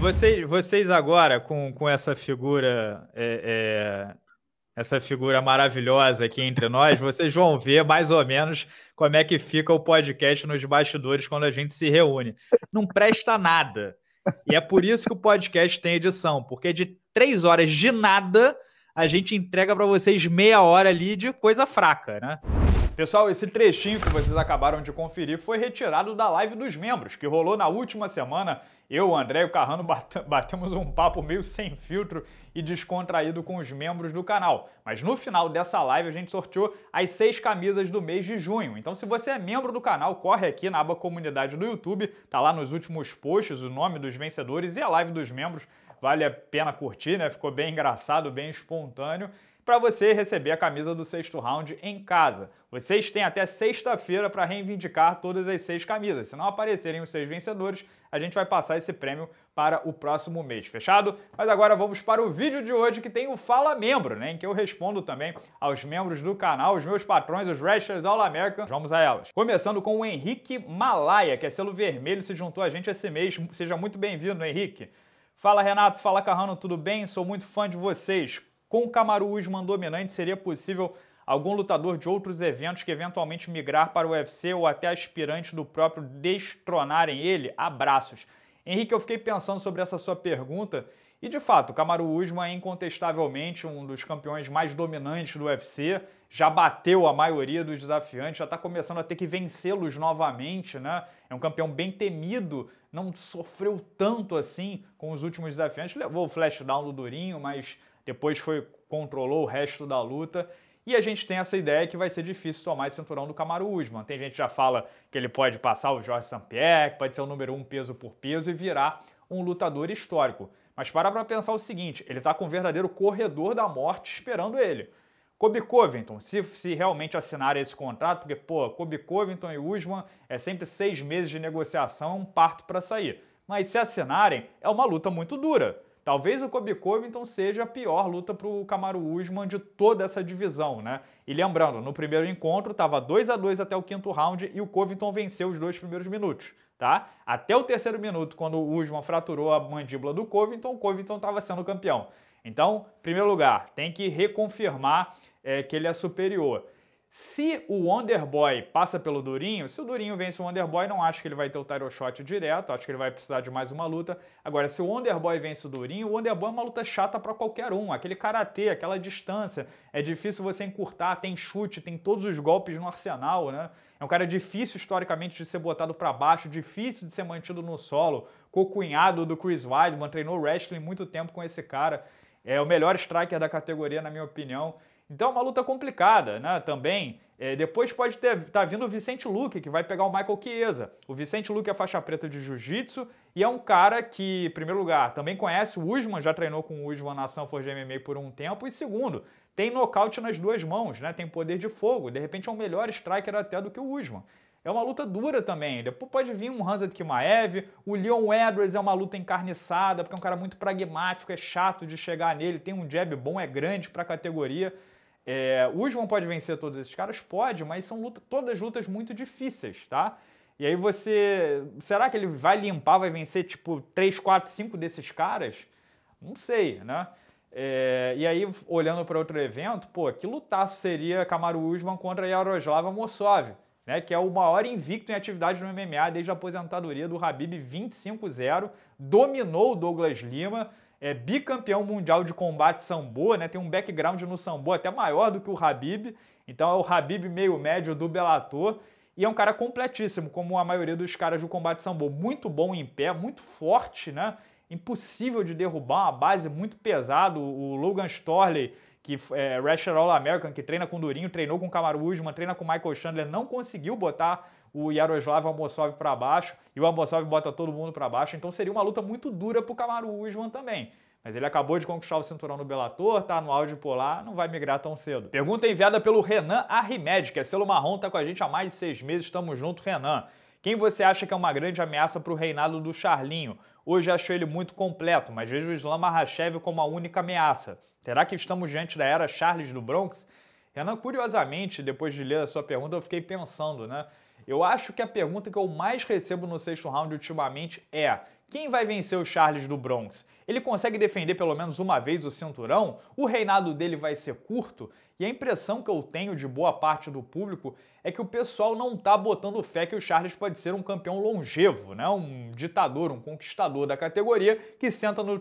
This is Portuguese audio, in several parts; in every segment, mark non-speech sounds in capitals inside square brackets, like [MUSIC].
Vocês, vocês agora, com, com essa figura. É, é, essa figura maravilhosa aqui entre nós, vocês vão ver mais ou menos como é que fica o podcast nos bastidores quando a gente se reúne. Não presta nada. E é por isso que o podcast tem edição, porque de três horas de nada a gente entrega para vocês meia hora ali de coisa fraca, né? Pessoal, esse trechinho que vocês acabaram de conferir foi retirado da live dos membros, que rolou na última semana. Eu, o André e o Carrano [LAUGHS] batemos um papo meio sem filtro e descontraído com os membros do canal. Mas no final dessa live a gente sorteou as seis camisas do mês de junho. Então se você é membro do canal, corre aqui na aba comunidade do YouTube, tá lá nos últimos posts o nome dos vencedores e a live dos membros. Vale a pena curtir, né? Ficou bem engraçado, bem espontâneo, para você receber a camisa do sexto round em casa. Vocês têm até sexta-feira para reivindicar todas as seis camisas. Se não aparecerem os seis vencedores, a gente vai passar esse prêmio para o próximo mês, fechado? Mas agora vamos para o vídeo de hoje que tem o Fala Membro, né? Em que eu respondo também aos membros do canal, os meus patrões, os Wrestlers All American. Vamos a elas. Começando com o Henrique Malaya, que é selo vermelho, se juntou a gente esse mês. Seja muito bem-vindo, Henrique. Fala Renato, fala Carrano, tudo bem? Sou muito fã de vocês. Com o Camaru Usman dominante, seria possível algum lutador de outros eventos que eventualmente migrar para o UFC ou até aspirante do próprio destronarem ele? Abraços. Henrique, eu fiquei pensando sobre essa sua pergunta e de fato, o Usman é incontestavelmente um dos campeões mais dominantes do UFC, já bateu a maioria dos desafiantes, já está começando a ter que vencê-los novamente, né? É um campeão bem temido, não sofreu tanto assim com os últimos desafiantes, levou o flashdown do Durinho, mas depois foi controlou o resto da luta. E a gente tem essa ideia que vai ser difícil tomar esse cinturão do Camaro Usman. Tem gente que já fala que ele pode passar o Jorge Sampierre, que pode ser o número um peso por peso e virar um lutador histórico. Mas para para pensar o seguinte, ele está com um verdadeiro corredor da morte esperando ele. Kobe Covington, se, se realmente assinar esse contrato, porque, pô, Kobe Covington e Usman é sempre seis meses de negociação, um parto para sair. Mas se assinarem, é uma luta muito dura. Talvez o Kobe Covington seja a pior luta para o Camaro Usman de toda essa divisão, né? E lembrando, no primeiro encontro estava 2 a 2 até o quinto round e o Covington venceu os dois primeiros minutos, tá? Até o terceiro minuto, quando o Usman fraturou a mandíbula do Covington, o Covington estava sendo campeão. Então, em primeiro lugar, tem que reconfirmar é, que ele é superior. Se o Wonderboy Boy passa pelo Durinho, se o Durinho vence o Wonderboy, Boy, não acho que ele vai ter o title shot direto, acho que ele vai precisar de mais uma luta. Agora, se o Wonderboy Boy vence o Durinho, o Wonderboy Boy é uma luta chata para qualquer um, aquele karatê, aquela distância, é difícil você encurtar, tem chute, tem todos os golpes no arsenal, né? É um cara difícil historicamente de ser botado para baixo, difícil de ser mantido no solo. Cocunhado do Chris Weidman, treinou wrestling muito tempo com esse cara. É o melhor striker da categoria, na minha opinião. Então é uma luta complicada, né? Também. É, depois pode ter tá vindo o Vicente Luque, que vai pegar o Michael Chiesa. O Vicente Luque é faixa preta de jiu-jitsu e é um cara que, em primeiro lugar, também conhece o Usman, já treinou com o Usman na Sanford MMA por um tempo. E segundo, tem nocaute nas duas mãos, né? Tem poder de fogo. De repente é um melhor striker até do que o Usman. É uma luta dura também. Depois pode vir um Hansa Kimaev. O Leon Edwards é uma luta encarniçada, porque é um cara muito pragmático, é chato de chegar nele, tem um jab bom, é grande para a categoria. É, o Usman pode vencer todos esses caras? Pode, mas são luta, todas lutas muito difíceis, tá? E aí você. Será que ele vai limpar, vai vencer tipo 3, 4, 5 desses caras? Não sei, né? É, e aí, olhando para outro evento, pô, que lutaço seria Kamaru Usman contra Yaroslava Mossov, né? Que é o maior invicto em atividade no MMA desde a aposentadoria do Habib 25-0, dominou o Douglas Lima é bicampeão mundial de combate sambo, né? Tem um background no sambo até maior do que o Habib. Então é o Habib meio médio do Bellator e é um cara completíssimo, como a maioria dos caras do combate sambo, muito bom em pé, muito forte, né? Impossível de derrubar, uma base muito pesada. O Logan Storley, que é Rasher All American, que treina com Durinho, treinou com Kamaru Usman, treina com Michael Chandler, não conseguiu botar o Yaroslav Almosov para baixo e o Almosov bota todo mundo para baixo. Então seria uma luta muito dura para o Kamaru Usman também. Mas ele acabou de conquistar o cinturão no Bellator, tá no áudio polar, não vai migrar tão cedo. Pergunta enviada pelo Renan Arrimed, que é selo marrom, tá com a gente há mais de seis meses, estamos junto, Renan. Quem você acha que é uma grande ameaça para o reinado do Charlinho? Hoje acho ele muito completo, mas vejo o Islam Mahashev como a única ameaça. Será que estamos diante da era Charles do Bronx? Renan, curiosamente, depois de ler a sua pergunta, eu fiquei pensando, né? Eu acho que a pergunta que eu mais recebo no sexto round ultimamente é: quem vai vencer o Charles do Bronx? Ele consegue defender pelo menos uma vez o cinturão? O reinado dele vai ser curto? E a impressão que eu tenho de boa parte do público é que o pessoal não tá botando fé que o Charles pode ser um campeão longevo, né? Um ditador, um conquistador da categoria que senta no,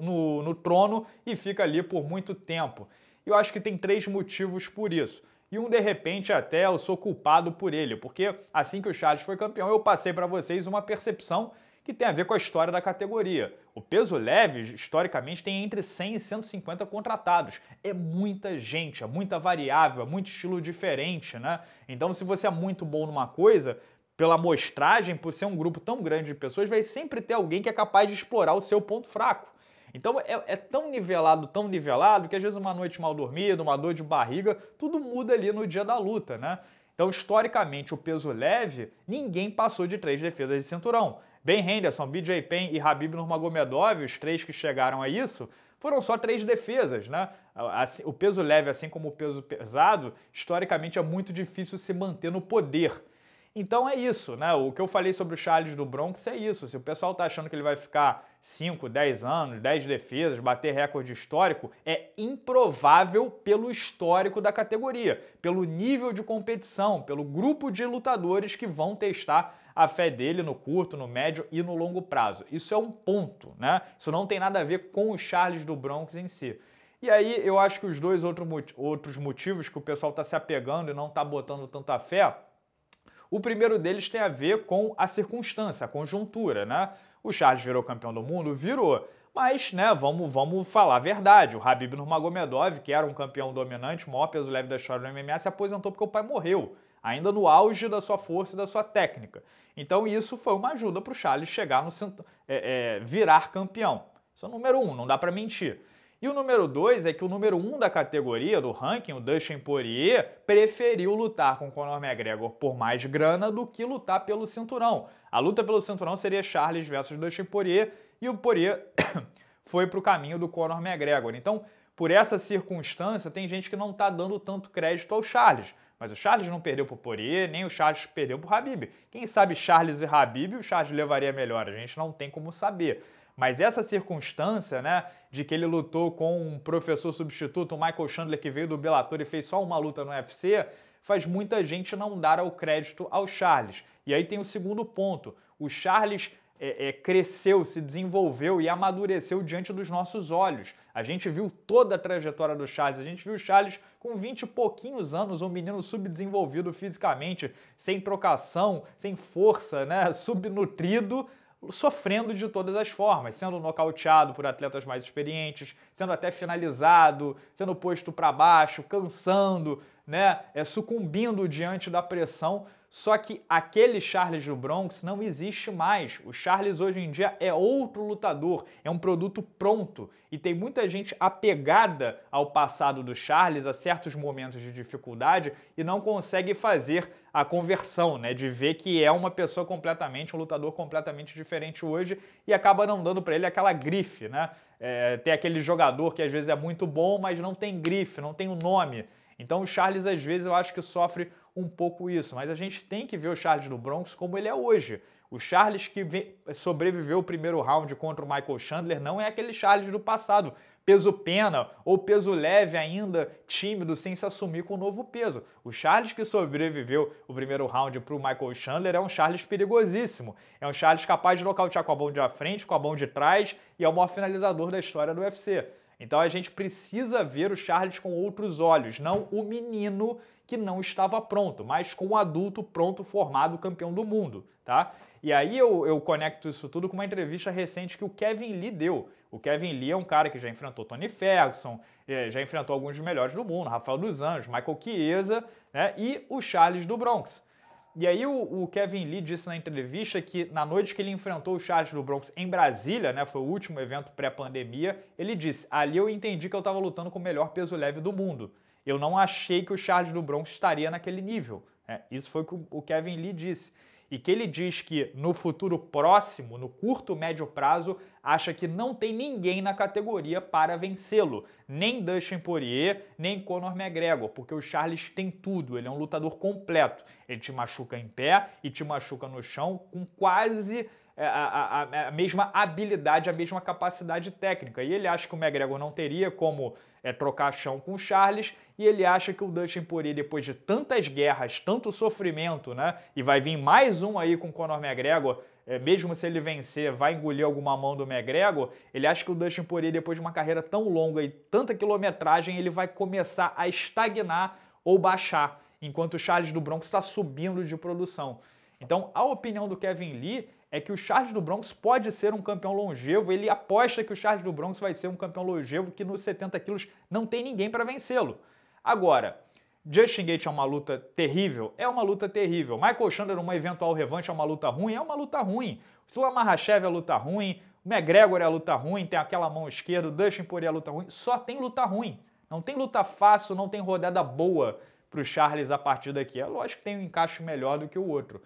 no, no trono e fica ali por muito tempo. Eu acho que tem três motivos por isso e um de repente até eu sou culpado por ele, porque assim que o Charles foi campeão, eu passei para vocês uma percepção que tem a ver com a história da categoria. O peso leve, historicamente, tem entre 100 e 150 contratados. É muita gente, é muita variável, é muito estilo diferente, né? Então, se você é muito bom numa coisa, pela amostragem, por ser um grupo tão grande de pessoas, vai sempre ter alguém que é capaz de explorar o seu ponto fraco. Então é, é, tão nivelado, tão nivelado, que às vezes uma noite mal dormida, uma dor de barriga, tudo muda ali no dia da luta, né? Então, historicamente, o peso leve, ninguém passou de três defesas de cinturão. Ben Henderson, BJ Penn e Habib Nurmagomedov, os três que chegaram a isso, foram só três defesas, né? O peso leve, assim como o peso pesado, historicamente é muito difícil se manter no poder. Então é isso, né? O que eu falei sobre o Charles do Bronx é isso. Se o pessoal tá achando que ele vai ficar 5, 10 anos, 10 defesas, bater recorde histórico, é improvável pelo histórico da categoria, pelo nível de competição, pelo grupo de lutadores que vão testar a fé dele no curto, no médio e no longo prazo. Isso é um ponto, né? Isso não tem nada a ver com o Charles do Bronx em si. E aí eu acho que os dois outro, outros motivos que o pessoal tá se apegando e não tá botando tanta fé o primeiro deles tem a ver com a circunstância, a conjuntura, né? O Charles virou campeão do mundo? Virou. Mas, né, vamos, vamos falar a verdade. O Habib Nurmagomedov, que era um campeão dominante, o maior peso leve da história do MMA, se aposentou porque o pai morreu, ainda no auge da sua força e da sua técnica. Então isso foi uma ajuda para o Charles chegar no... É, é, virar campeão. Isso é o número um, não dá para mentir. E o número dois é que o número um da categoria, do ranking, o Dustin Poirier, preferiu lutar com o Conor McGregor por mais grana do que lutar pelo cinturão. A luta pelo cinturão seria Charles versus Dustin Poirier e o Poirier [COUGHS] foi para o caminho do Conor McGregor. Então, por essa circunstância, tem gente que não está dando tanto crédito ao Charles. Mas o Charles não perdeu para o Poirier, nem o Charles perdeu para o Habib. Quem sabe Charles e Habib, o Charles levaria melhor, a gente não tem como saber. Mas essa circunstância, né, de que ele lutou com um professor substituto, o Michael Chandler, que veio do Bellator e fez só uma luta no UFC, faz muita gente não dar o crédito ao Charles. E aí tem o segundo ponto. O Charles é, é, cresceu, se desenvolveu e amadureceu diante dos nossos olhos. A gente viu toda a trajetória do Charles. A gente viu o Charles com 20 e pouquinhos anos, um menino subdesenvolvido fisicamente, sem trocação, sem força, né? [LAUGHS] subnutrido, sofrendo de todas as formas, sendo nocauteado por atletas mais experientes, sendo até finalizado, sendo posto para baixo, cansando, né, é, sucumbindo diante da pressão só que aquele Charles do Bronx não existe mais. O Charles hoje em dia é outro lutador, é um produto pronto. E tem muita gente apegada ao passado do Charles, a certos momentos de dificuldade, e não consegue fazer a conversão, né? De ver que é uma pessoa completamente, um lutador completamente diferente hoje e acaba não dando para ele aquela grife, né? É, tem aquele jogador que às vezes é muito bom, mas não tem grife, não tem o um nome. Então o Charles, às vezes, eu acho que sofre um pouco isso, mas a gente tem que ver o Charles do Bronx como ele é hoje. O Charles que sobreviveu o primeiro round contra o Michael Chandler não é aquele Charles do passado, peso pena ou peso leve ainda, tímido, sem se assumir com o novo peso. O Charles que sobreviveu o primeiro round para o Michael Chandler é um Charles perigosíssimo. É um Charles capaz de nocautear com a mão de frente, com a mão de trás e é o maior finalizador da história do UFC. Então a gente precisa ver o Charles com outros olhos, não o menino que não estava pronto, mas com o adulto pronto, formado, campeão do mundo, tá? E aí eu, eu conecto isso tudo com uma entrevista recente que o Kevin Lee deu. O Kevin Lee é um cara que já enfrentou Tony Ferguson, eh, já enfrentou alguns dos melhores do mundo, Rafael dos Anjos, Michael Chiesa, né? E o Charles do Bronx. E aí o, o, Kevin Lee disse na entrevista que na noite que ele enfrentou o Charles do Bronx em Brasília, né, foi o último evento pré-pandemia, ele disse: "Ali eu entendi que eu estava lutando com o melhor peso leve do mundo. Eu não achei que o Charles do Bronx estaria naquele nível." É, isso foi o que o Kevin Lee disse. E que ele diz que no futuro próximo, no curto médio prazo, acha que não tem ninguém na categoria para vencê-lo. Nem Dustin Poirier, nem Conor McGregor, porque o Charles tem tudo, ele é um lutador completo. Ele te machuca em pé e te machuca no chão com quase é, a, a, a, mesma habilidade, a mesma capacidade técnica. E ele acha que o McGregor não teria como é trocar chão com o Charles e ele acha que o Dustin Poirier, depois de tantas guerras, tanto sofrimento, né? E vai vir mais um aí com o Conor McGregor, é, mesmo se ele vencer, vai engolir alguma mão do McGregor. Ele acha que o Dustin Poirier, depois de uma carreira tão longa e tanta quilometragem, ele vai começar a estagnar ou baixar, enquanto o Charles do Bronx está subindo de produção. Então, a opinião do Kevin Lee é que o Charles do Bronx pode ser um campeão longevo. Ele aposta que o Charles do Bronx vai ser um campeão longevo, que nos 70 quilos não tem ninguém para vencê-lo. Agora, Justin Gate é uma luta terrível? É uma luta terrível. Michael Chandler, uma eventual revanche, é uma luta ruim? É uma luta ruim. Sula Mahashev é luta ruim. O McGregor é luta ruim. Tem aquela mão esquerda. O Dustin Poirier é luta ruim. Só tem luta ruim. Não tem luta fácil, não tem rodada boa para o Charles a partir daqui. É lógico que tem um encaixe melhor do que o outro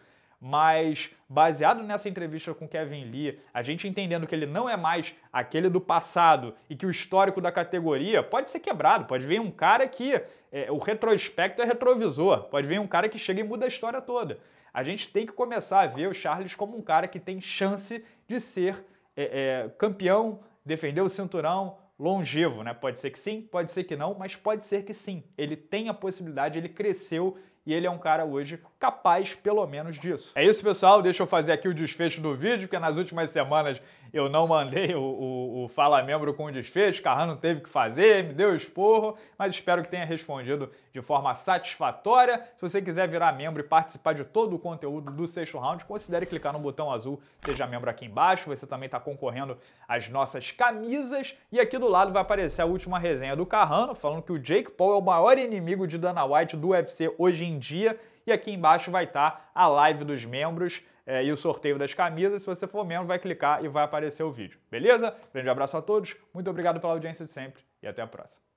mas baseado nessa entrevista com Kevin Lee, a gente entendendo que ele não é mais aquele do passado e que o histórico da categoria pode ser quebrado, pode vir um cara que é, o retrospecto é retrovisor, pode vir um cara que chega e muda a história toda. A gente tem que começar a ver o Charles como um cara que tem chance de ser é, é, campeão, defender o cinturão, longevo, né? Pode ser que sim, pode ser que não, mas pode ser que sim. Ele tem a possibilidade, ele cresceu e ele é um cara hoje capaz, pelo menos, disso. É isso, pessoal. Deixa eu fazer aqui o desfecho do vídeo, porque nas últimas semanas eu não mandei o, o, o Fala Membro com o desfecho, Carrano teve que fazer, me deu esporro, mas espero que tenha respondido de forma satisfatória. Se você quiser virar membro e participar de todo o conteúdo do sexto round, considere clicar no botão azul, seja membro aqui embaixo. Você também está concorrendo às nossas camisas. E aqui do lado vai aparecer a última resenha do Carrano, falando que o Jake Paul é o maior inimigo de Dana White do UFC hoje em em dia. E aqui embaixo vai estar tá a live dos membros é, e o sorteio das camisas. Se você for membro, vai clicar e vai aparecer o vídeo. Beleza? Grande abraço a todos, muito obrigado pela audiência de sempre e até a próxima.